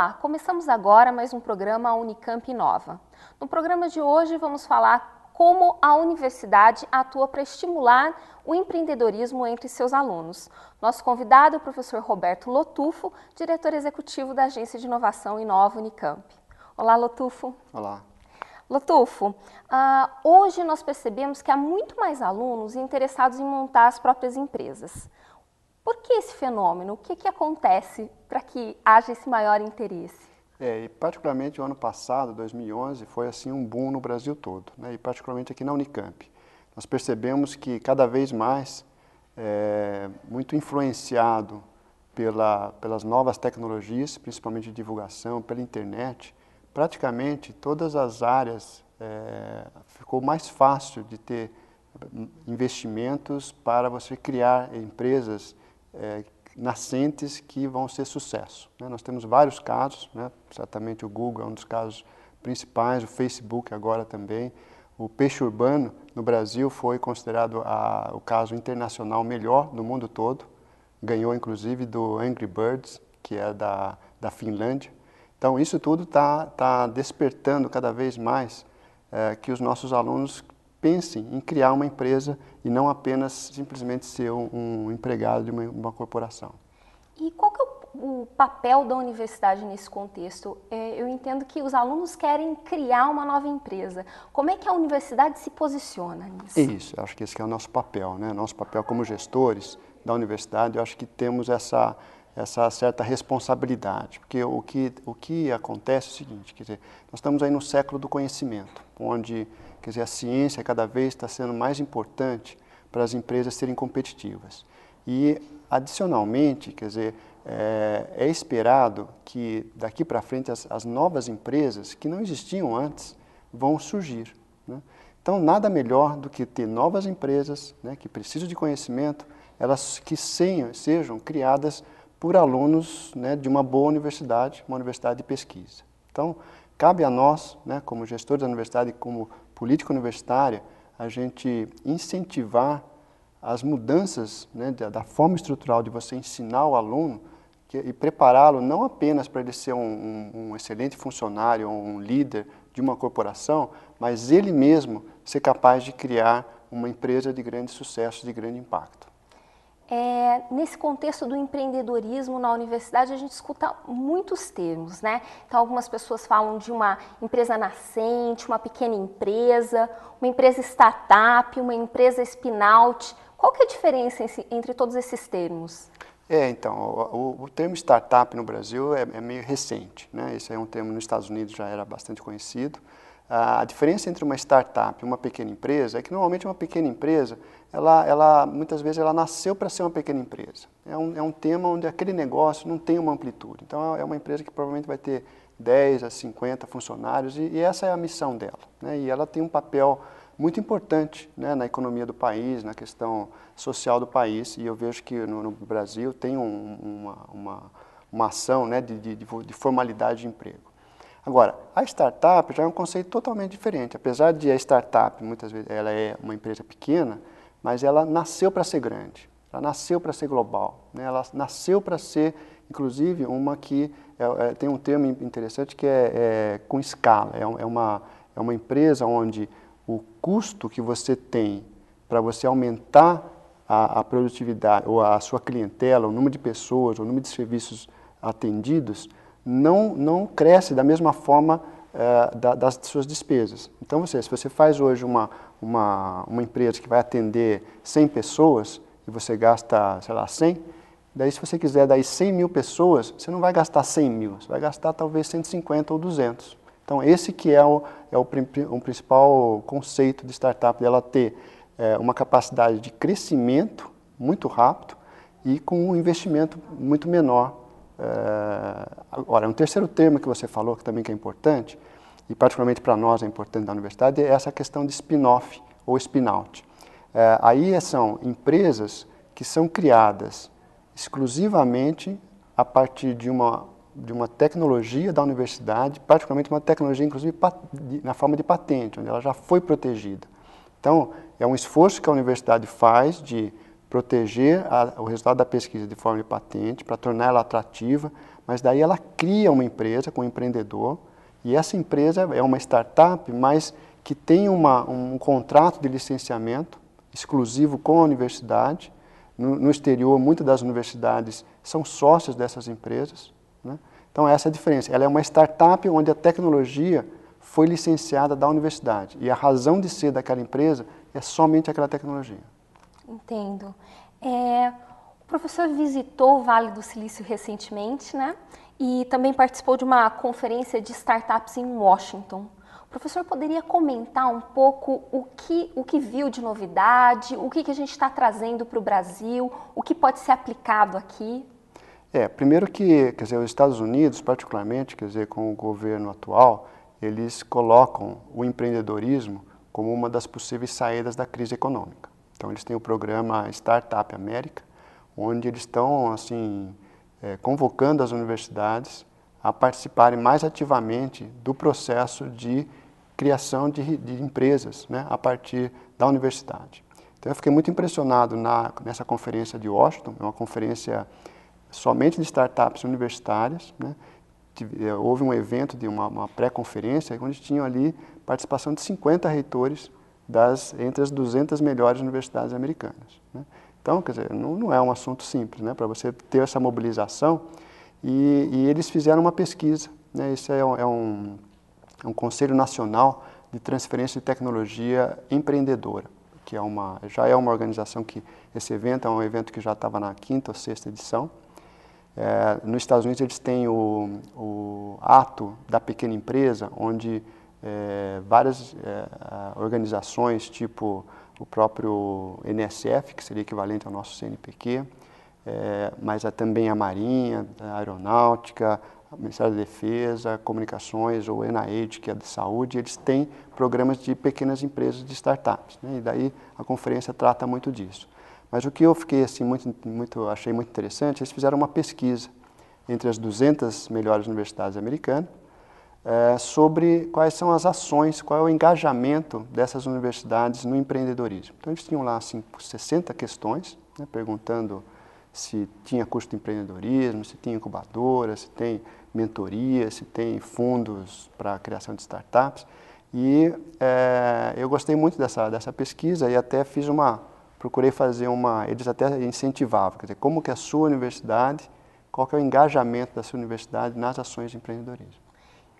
Olá, começamos agora mais um programa Unicamp Inova. No programa de hoje vamos falar como a universidade atua para estimular o empreendedorismo entre seus alunos. Nosso convidado é o professor Roberto Lotufo, diretor executivo da Agência de Inovação Inova Unicamp. Olá, Lotufo. Olá. Lotufo, ah, hoje nós percebemos que há muito mais alunos interessados em montar as próprias empresas. Por que esse fenômeno? O que, que acontece para que haja esse maior interesse? É, e particularmente o ano passado, 2011, foi assim um boom no Brasil todo, né? e particularmente aqui na Unicamp. Nós percebemos que cada vez mais, é, muito influenciado pela, pelas novas tecnologias, principalmente de divulgação, pela internet, praticamente todas as áreas é, ficou mais fácil de ter hum, investimentos para você criar empresas é, nascentes que vão ser sucesso. Né? Nós temos vários casos, né? certamente o Google é um dos casos principais, o Facebook agora também. O peixe urbano no Brasil foi considerado a, o caso internacional melhor do mundo todo, ganhou inclusive do Angry Birds, que é da, da Finlândia. Então isso tudo está tá despertando cada vez mais é, que os nossos alunos pensem em criar uma empresa e não apenas simplesmente ser um, um empregado de uma, uma, corporação. E qual que é o, o papel da universidade nesse contexto? É, eu entendo que os alunos querem criar uma nova empresa. Como é que a universidade se posiciona nisso? É isso, acho que esse é o nosso papel, né? Nosso papel como gestores da universidade, eu acho que temos essa essa certa responsabilidade, porque o que, o que acontece é o seguinte, quer dizer, nós estamos aí no século do conhecimento, onde quer dizer, a ciência cada vez está sendo mais importante para as empresas serem competitivas. E, adicionalmente, quer dizer, é, é esperado que daqui para frente as, as, novas empresas que não existiam antes vão surgir. Né? Então, nada melhor do que ter novas empresas né, que precisam de conhecimento, elas que sejam, sejam criadas por alunos né, de uma boa universidade, uma universidade de pesquisa. Então, cabe a nós, né, como gestores da universidade, como política universitária, a gente incentivar as mudanças né, da, da, forma estrutural de você ensinar o aluno que, e prepará-lo não apenas para ele ser um, um, um excelente funcionário ou um líder de uma corporação, mas ele mesmo ser capaz de criar uma empresa de grande sucesso, de grande impacto. É, nesse contexto do empreendedorismo na universidade, a gente escuta muitos termos, né? Então, algumas pessoas falam de uma empresa nascente, uma pequena empresa, uma empresa startup, uma empresa spin-out. Qual que é a diferença entre todos esses termos? É, então, o, o termo startup no Brasil é, é, meio recente, né? Esse é um termo nos Estados Unidos já era bastante conhecido. Ah, a diferença entre uma startup e uma pequena empresa é que normalmente uma pequena empresa ela, ela muitas vezes ela nasceu para ser uma pequena empresa. É um, é um tema onde aquele negócio não tem uma amplitude. Então é, é uma empresa que provavelmente vai ter 10 a 50 funcionários e, e essa é a missão dela. Né? E ela tem um papel muito importante né, na economia do país, na questão social do país. E eu vejo que no, no Brasil tem um, uma, uma, uma, ação né, de, de, de formalidade de emprego. Agora, a startup já é um conceito totalmente diferente. Apesar de a startup, muitas vezes, ela é uma empresa pequena, mas ela nasceu para ser grande, ela nasceu para ser global, né? ela nasceu para ser, inclusive, uma que é, é, tem um termo interessante que é, é com escala, é, é, uma, é uma empresa onde o custo que você tem para você aumentar a, a, produtividade ou a sua clientela, o número de pessoas, o número de serviços atendidos, não, não cresce da mesma forma é, da, das suas despesas. Então, você, se você faz hoje uma, uma, uma empresa que vai atender 100 pessoas e você gasta, sei lá, 100, daí se você quiser daí 100 mil pessoas, você não vai gastar 100 mil, você vai gastar talvez 150 ou 200. Então, esse que é o, é o um principal conceito de startup, dela ter é, uma capacidade de crescimento muito rápido e com um investimento muito menor Uh, eh, agora, um terceiro termo que você falou, que também que é importante, e particularmente para nós é importante da universidade, é essa questão de spin-off ou spin-out. Uh, aí são empresas que são criadas exclusivamente a partir de uma, de uma tecnologia da universidade, particularmente uma tecnologia, inclusive, na forma de patente, onde ela já foi protegida. Então, é um esforço que a universidade faz de proteger a, o resultado da pesquisa de forma de patente, para torná-la atrativa, mas daí ela cria uma empresa com um empreendedor, e essa empresa é uma startup, mas que tem uma, um contrato de licenciamento exclusivo com a universidade. No, no exterior, muitas das universidades são sócias dessas empresas. Né? Então, essa é a diferença. Ela é uma startup onde a tecnologia foi licenciada da universidade e a razão de ser daquela empresa é somente aquela tecnologia. Entendo. É, o professor visitou o Vale do Silício recentemente, né? E também participou de uma conferência de startups em Washington. O professor poderia comentar um pouco o que, o que viu de novidade, o que, que a gente está trazendo para o Brasil, o que pode ser aplicado aqui? É, primeiro que, quer dizer, os Estados Unidos, particularmente, quer dizer, com o governo atual, eles colocam o empreendedorismo como uma das possíveis saídas da crise econômica. Então eles têm o programa Startup América, onde eles estão assim é, convocando as universidades a participarem mais ativamente do processo de criação de, de empresas né, a partir da universidade. Então eu fiquei muito impressionado na, nessa conferência de Washington, é uma conferência somente de startups universitárias. Né? É, houve um evento de uma, uma pré-conferência onde tinham ali participação de 50 reitores das, entre as 200 melhores universidades americanas. Né? Então, quer dizer, não, não, é um assunto simples, né? Para você ter essa mobilização. E, e eles fizeram uma pesquisa, né? Esse é um, é, um, é um, Conselho Nacional de Transferência de Tecnologia Empreendedora, que é uma, já é uma organização que, esse evento é um evento que já estava na quinta ou sexta edição. É, nos Estados Unidos eles têm o, o ato da pequena empresa, onde é, várias é, organizações, tipo o próprio NSF, que seria equivalente ao nosso CNPq, é, mas há é também a Marinha, a Aeronáutica, o Ministério da Defesa, Comunicações ou NIH, que é de saúde, eles têm programas de pequenas empresas de startups. Né? E daí a conferência trata muito disso. Mas o que eu fiquei assim muito, muito, achei muito interessante, eles fizeram uma pesquisa entre as 200 melhores universidades americanas é, sobre quais são as ações, qual é o engajamento dessas universidades no empreendedorismo. Então, eles tinham lá assim, 60 questões, né, perguntando se tinha curso de empreendedorismo, se tinha incubadora, se tem mentoria, se tem fundos para a criação de startups. E é, eu gostei muito dessa, dessa pesquisa e até fiz uma, procurei fazer uma, eles até incentivavam, quer dizer, como que a sua universidade, qual que é o engajamento da sua universidade nas ações de empreendedorismo.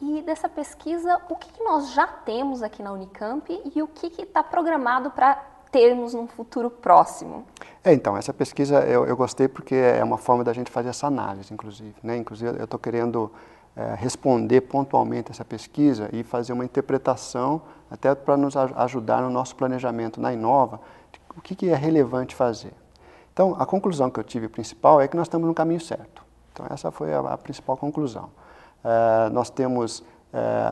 E dessa pesquisa, o que, nós já temos aqui na Unicamp e o que está programado para termos num futuro próximo? É, então, essa pesquisa eu, eu, gostei porque é uma forma da gente fazer essa análise, inclusive. Né? Inclusive, eu estou querendo é, responder pontualmente essa pesquisa e fazer uma interpretação até para nos ajudar no nosso planejamento na Inova, o que, que é relevante fazer. Então, a conclusão que eu tive principal é que nós estamos no caminho certo. Então, essa foi a, a principal conclusão. Ah, nós temos uh,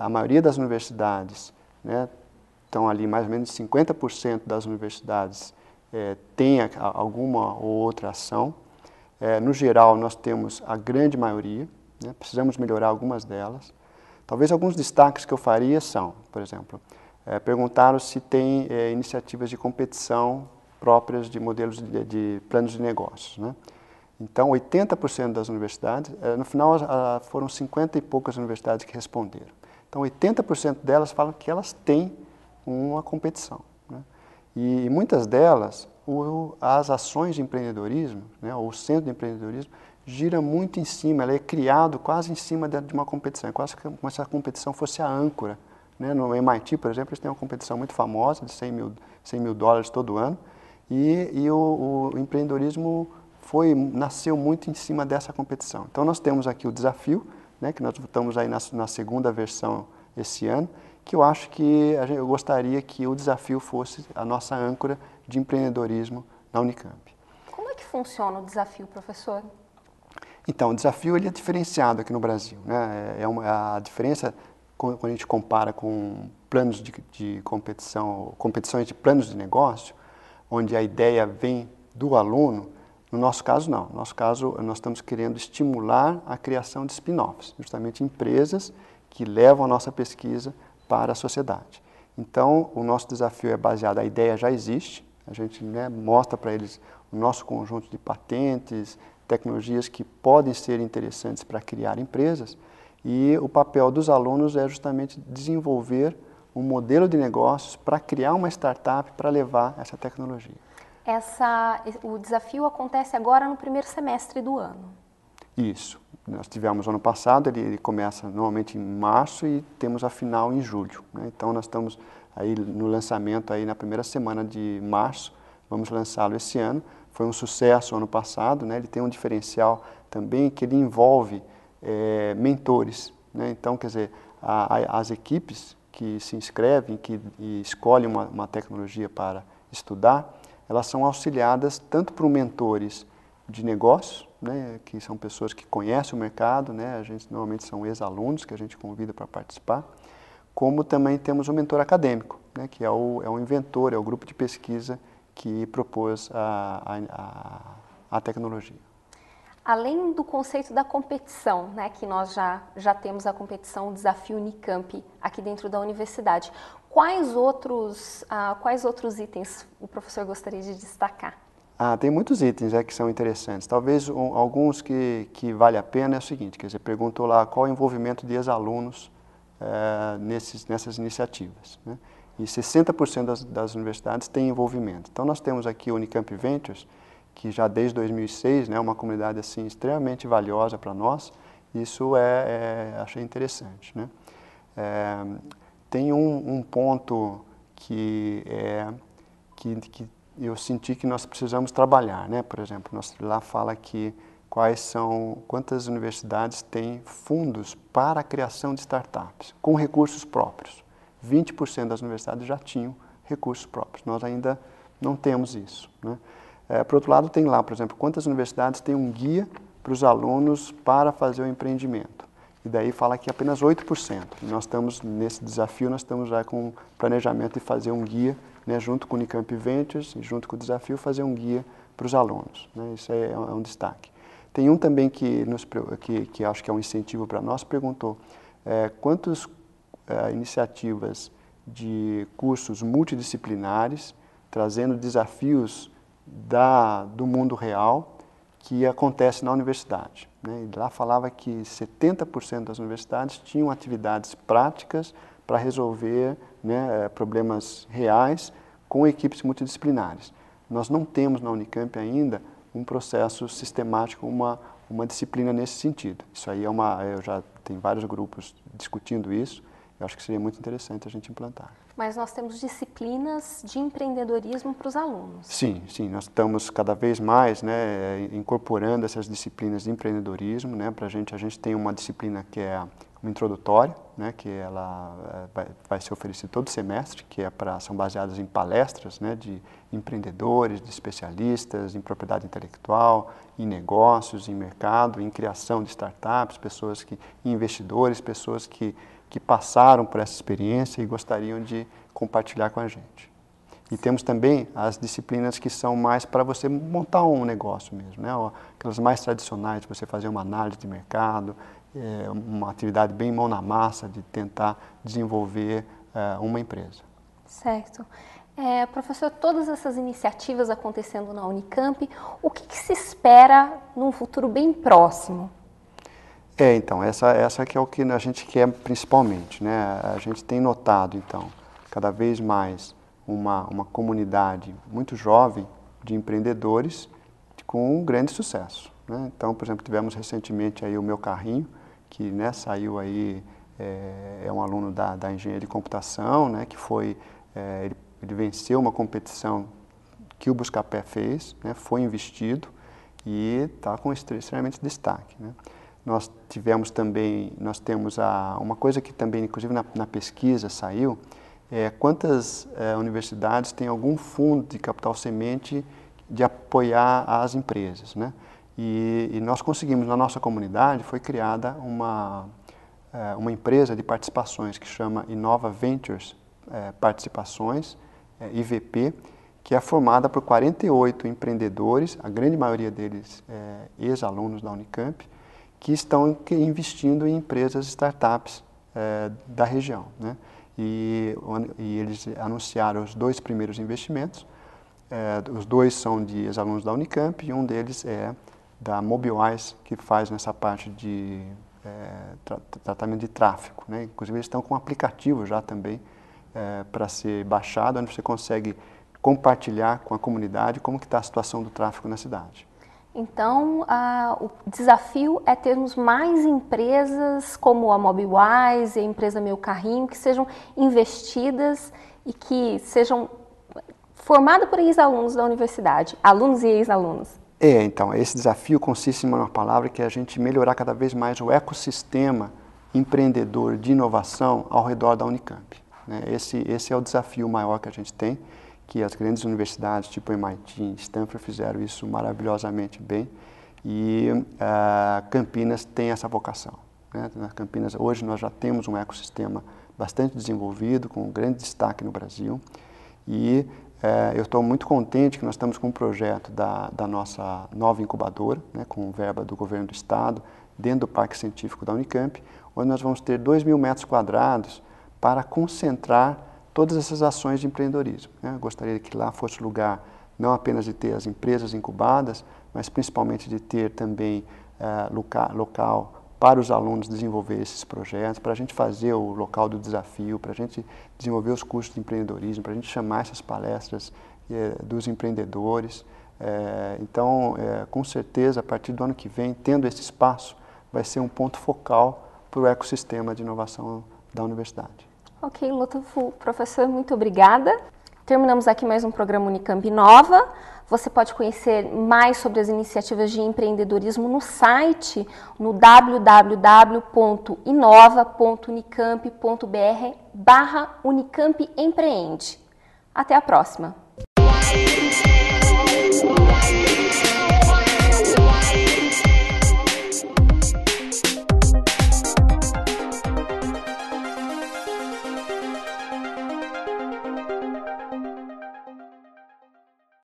a maioria das universidades, né, estão ali mais ou menos 50% das universidades têm eh, tem a, alguma ou outra ação. Eh, no geral, nós temos a grande maioria, né, precisamos melhorar algumas delas. Talvez alguns destaques que eu faria são, por exemplo, eh, perguntaram se tem eh, iniciativas de competição próprias de modelos de, de planos de negócios. Né? Então, 80% das universidades, eh, no final foram 50 e poucas universidades que responderam. Então, 80% delas falam que elas têm uma competição. Né? E muitas delas, as ações de empreendedorismo, né, ou o centro de empreendedorismo, gira muito em cima, ela é criado quase em cima de uma competição, é quase como se a competição fosse a âncora. Né? No MIT, por exemplo, eles têm uma competição muito famosa de 100 mil, 100 mil dólares todo ano, e, e o, o empreendedorismo foi nasceu muito em cima dessa competição. Então nós temos aqui o desafio, né, que nós votamos aí na, na segunda versão esse ano, que eu acho que gente, eu gostaria que o desafio fosse a nossa âncora de empreendedorismo na Unicamp. Como é que funciona o desafio, professor? Então, o desafio ele é diferenciado aqui no Brasil. Né? É, é uma, a diferença, quando a gente compara com planos de, de competição, competições de planos de negócio, onde a ideia vem do aluno, no nosso caso, não. No nosso caso, nós estamos querendo estimular a criação de spin-offs, justamente empresas que levam a nossa pesquisa para a sociedade. Então, o nosso desafio é baseado, a ideia já existe, a gente né, mostra para eles o nosso conjunto de patentes, tecnologias que podem ser interessantes para criar empresas, e o papel dos alunos é justamente desenvolver um modelo de negócios para criar uma startup para levar essa tecnologia essa, o desafio acontece agora no primeiro semestre do ano. Isso. Nós tivemos ano passado, ele, ele começa normalmente em março e temos a final em julho. Né? Então nós estamos aí no lançamento aí na primeira semana de março, vamos lançá-lo esse ano. Foi um sucesso ano passado, né? ele tem um diferencial também que ele envolve é, mentores. Né? Então, quer dizer, a, a, as equipes que se inscrevem que, e escolhem uma, uma tecnologia para estudar, elas são auxiliadas tanto por mentores de negócios, né, que são pessoas que conhecem o mercado, né, a gente normalmente são ex-alunos que a gente convida para participar, como também temos um mentor acadêmico, né, que é o, é o inventor, é o grupo de pesquisa que propôs a, a, a tecnologia. Além do conceito da competição, né, que nós já, já temos a competição, o desafio Unicamp aqui dentro da universidade, Quais outros, ah, quais outros itens o professor gostaria de destacar? Ah, tem muitos itens é, que são interessantes. Talvez um, alguns que, que vale a pena é o seguinte, quer dizer, perguntou lá qual é o envolvimento de ex-alunos é, nesses, nessas iniciativas. Né? E 60% das, das universidades têm envolvimento. Então nós temos aqui o Unicamp Ventures, que já desde 2006 né, é né, uma comunidade assim extremamente valiosa para nós. Isso é, é, achei interessante. Né? É, tem um, um ponto que, é, que, que eu senti que nós precisamos trabalhar, né? Por exemplo, nós, lá fala que quais são, quantas universidades têm fundos para a criação de startups com recursos próprios. 20% das universidades já tinham recursos próprios. Nós ainda não temos isso. Né? É, por outro lado, tem lá, por exemplo, quantas universidades têm um guia para os alunos para fazer o empreendimento e daí fala que apenas 8%. nós estamos, nesse desafio, nós estamos já com planejamento de fazer um guia, né, junto com o Unicamp Ventures, e junto com o desafio, fazer um guia para os alunos. Né, isso é, é, um destaque. Tem um também que, nos, que, que acho que é um incentivo para nós, perguntou é, quantas é, iniciativas de cursos multidisciplinares, trazendo desafios da, do mundo real, que acontece na universidade. Né? lá falava que 70% das universidades tinham atividades práticas para resolver né, eh, problemas reais com equipes multidisciplinares. Nós não temos na Unicamp ainda um processo sistemático, uma, uma disciplina nesse sentido. Isso aí é uma, eu já tenho vários grupos discutindo isso, eu acho que seria muito interessante a gente implantar. Mas nós temos disciplinas de empreendedorismo para os alunos. Sim, sim, nós estamos cada vez mais né, incorporando essas disciplinas de empreendedorismo. Né, para a gente, a gente tem uma disciplina que é uma introdutória, né, que ela eh, vai, vai ser oferecida todo semestre, que é para são baseadas em palestras né, de empreendedores, de especialistas em propriedade intelectual, em negócios, em mercado, em criação de startups, pessoas que investidores, pessoas que que passaram por essa experiência e gostariam de compartilhar com a gente. E temos também as disciplinas que são mais para você montar um negócio mesmo, né? aquelas mais tradicionais, de você fazer uma análise de mercado, é, uma atividade bem mão na massa de tentar desenvolver é, uma empresa. Certo. É, professor, todas essas iniciativas acontecendo na Unicamp, o que, que se espera num futuro bem próximo? É, então, essa, essa que é o que a gente quer principalmente, né? A gente tem notado, então, cada vez mais uma, uma comunidade muito jovem de empreendedores com um grande sucesso, né? Então, por exemplo, tivemos recentemente aí o Meu Carrinho, que né, saiu aí, é, é um aluno da, da engenharia de computação, né? Que foi, é, ele, ele, venceu uma competição que o Buscapé fez, né? Foi investido e está com extremamente destaque, né? Nós tivemos também, nós temos a, uma coisa que também, inclusive na, na pesquisa saiu, é quantas é, universidades têm algum fundo de capital semente de apoiar as empresas, né? E, e nós conseguimos, na nossa comunidade, foi criada uma, é, uma empresa de participações que chama Inova Ventures é, Participações, é, IVP, que é formada por 48 empreendedores, a grande maioria deles é, ex-alunos da Unicamp, que estão investindo em empresas startups é, da região. Né? E, e, eles anunciaram os dois primeiros investimentos. É, os dois são de ex-alunos da Unicamp e um deles é da Mobiwise, que faz nessa parte de é, tra tratamento de tráfego. Né? Inclusive, eles estão com um aplicativo já também para ser baixado, onde você consegue compartilhar com a comunidade como que está a situação do tráfego na cidade. Então, o desafio é termos mais empresas como a e a empresa Meu Carrinho, que sejam investidas e que sejam formadas por ex-alunos da universidade, alunos e ex-alunos. É, então, esse desafio consiste em uma palavra que é a gente melhorar cada vez mais o ecossistema empreendedor de inovação ao redor da Unicamp. Né? Esse, esse é o desafio maior que a gente tem que as grandes universidades, tipo MIT, Stanford, fizeram isso maravilhosamente bem e uh, Campinas tem essa vocação. Né? Na né, Campinas, hoje, nós já temos um ecossistema bastante desenvolvido, com um grande destaque no Brasil e uh, eu estou muito contente que nós estamos com um projeto da, da nossa nova incubadora, né, com verba do governo do estado, dentro do Parque Científico da Unicamp, onde nós vamos ter 2 mil metros quadrados para concentrar todas essas ações de empreendedorismo. Né? Gostaria que lá fosse lugar não apenas de ter as empresas incubadas, mas principalmente de ter também uh, eh, local, local para os alunos desenvolver esses projetos, para a gente fazer o local do desafio, para a gente desenvolver os cursos de empreendedorismo, para a gente chamar essas palestras eh, dos empreendedores. Eh, então, com certeza, a partir do ano que vem, tendo esse espaço, vai ser um ponto focal para o ecossistema de inovação da universidade. Ok, Lotofo, professor, muito obrigada. Terminamos aqui mais um programa Unicamp Nova. Você pode conhecer mais sobre as iniciativas de empreendedorismo no site no www.inova.unicamp.br barra Unicamp Empreende. Até a próxima!